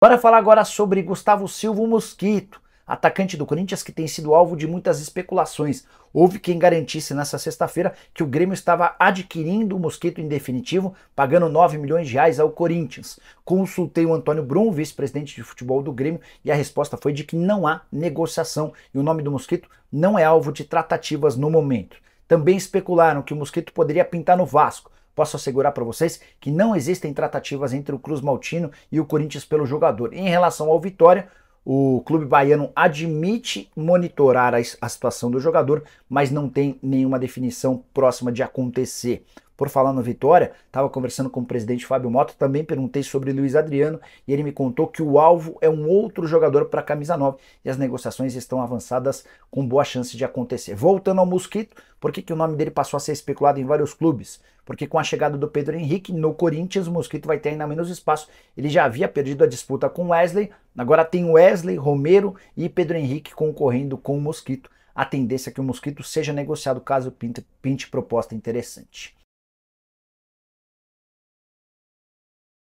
Bora falar agora sobre Gustavo Silva Mosquito, atacante do Corinthians que tem sido alvo de muitas especulações. Houve quem garantisse nessa sexta-feira que o Grêmio estava adquirindo o Mosquito em definitivo, pagando 9 milhões de reais ao Corinthians. Consultei o Antônio Brum, vice-presidente de futebol do Grêmio, e a resposta foi de que não há negociação e o nome do Mosquito não é alvo de tratativas no momento. Também especularam que o Mosquito poderia pintar no Vasco, posso assegurar para vocês que não existem tratativas entre o Cruz Maltino e o Corinthians pelo jogador. Em relação ao Vitória, o clube baiano admite monitorar a, a situação do jogador, mas não tem nenhuma definição próxima de acontecer. Por falar no Vitória, estava conversando com o presidente Fábio Mota, também perguntei sobre Luiz Adriano e ele me contou que o alvo é um outro jogador para a camisa 9 e as negociações estão avançadas com boa chance de acontecer. Voltando ao Mosquito, por que, que o nome dele passou a ser especulado em vários clubes? Porque com a chegada do Pedro Henrique no Corinthians, o Mosquito vai ter ainda menos espaço. Ele já havia perdido a disputa com Wesley, agora tem Wesley, Romero e Pedro Henrique concorrendo com o Mosquito. A tendência é que o Mosquito seja negociado caso pinte, pinte proposta interessante.